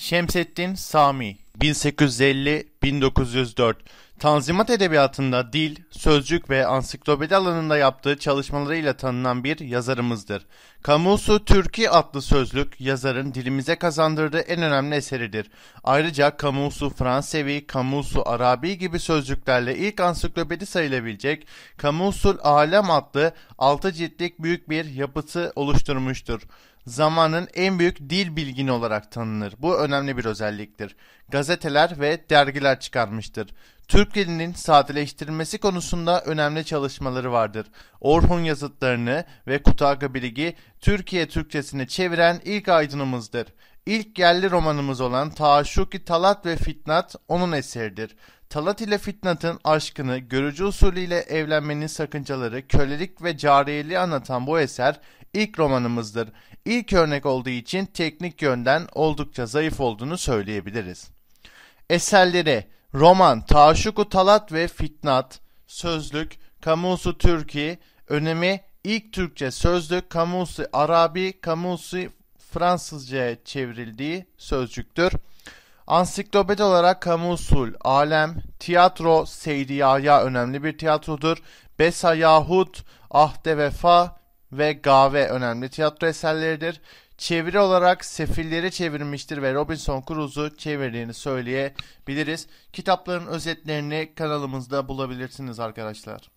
Şemseddin Sami 1850-1904 Tanzimat edebiyatında dil, sözcük ve ansiklopedi alanında yaptığı çalışmalarıyla tanınan bir yazarımızdır. Kamusu Türki adlı sözlük yazarın dilimize kazandırdığı en önemli eseridir. Ayrıca Kamusu Fransevi, Kamusu Arabi gibi sözcüklerle ilk ansiklopedi sayılabilecek Kamusul Alem adlı 6 ciltlik büyük bir yapısı oluşturmuştur zamanın en büyük dil bilgini olarak tanınır. Bu önemli bir özelliktir. Gazeteler ve dergiler çıkarmıştır. Türk dilinin sadeleştirilmesi konusunda önemli çalışmaları vardır. Orhun yazıtlarını ve Kutaka Bilgi Türkiye Türkçesini çeviren ilk aydınımızdır. İlk yerli romanımız olan Taşuki Talat ve Fitnat onun eseridir. Talat ile Fitnat'ın aşkını, görücü usulüyle evlenmenin sakıncaları, kölelik ve cariyeliği anlatan bu eser ilk romanımızdır. İlk örnek olduğu için teknik yönden oldukça zayıf olduğunu söyleyebiliriz. Eserleri roman Taşuku Talat ve Fitnat, sözlük Kamusu Türki, önemi ilk Türkçe sözlük Kamusu Arabi, Kamusu Fransızca'ya çevrildiği sözcüktür. Ansiklopedi olarak Kamusul, Alem, Tiyatro, Seyriyaya önemli bir tiyatrodur. Besa Yahut, Ahde Vefa, ve Gave önemli tiyatro eserleridir. Çeviri olarak Sefilleri çevirmiştir ve Robinson Crusoe'u çevirdiğini söyleyebiliriz. Kitapların özetlerini kanalımızda bulabilirsiniz arkadaşlar.